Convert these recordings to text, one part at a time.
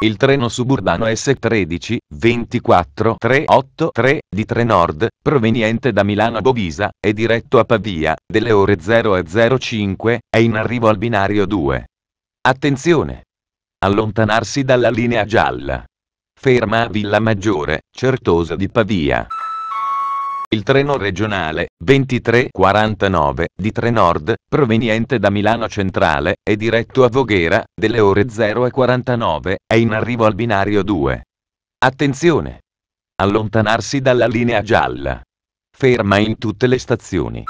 Il treno suburbano S13 24383 di Trenord, proveniente da Milano a Bovisa, è diretto a Pavia, delle ore 0 e 05, è in arrivo al binario 2. Attenzione! Allontanarsi dalla linea gialla. Ferma a Villa Maggiore, Certosa di Pavia. Il treno regionale 2349 di Trenord, proveniente da Milano Centrale, è diretto a Voghera, delle ore 0.49, è in arrivo al binario 2. Attenzione! Allontanarsi dalla linea gialla. Ferma in tutte le stazioni.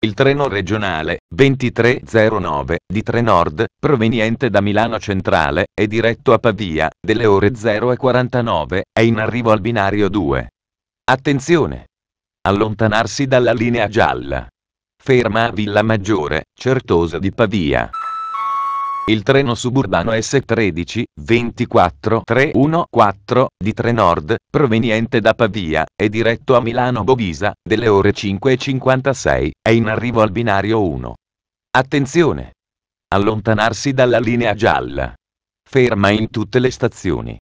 Il treno regionale 2309 di Trenord, proveniente da Milano Centrale, è diretto a Pavia, delle ore 0.49, è in arrivo al binario 2. Attenzione! allontanarsi dalla linea gialla. Ferma a Villa Maggiore, Certosa di Pavia. Il treno suburbano S13 24314 di Trenord, proveniente da Pavia, è diretto a Milano Bovisa, delle ore 5.56, è in arrivo al binario 1. Attenzione! Allontanarsi dalla linea gialla. Ferma in tutte le stazioni.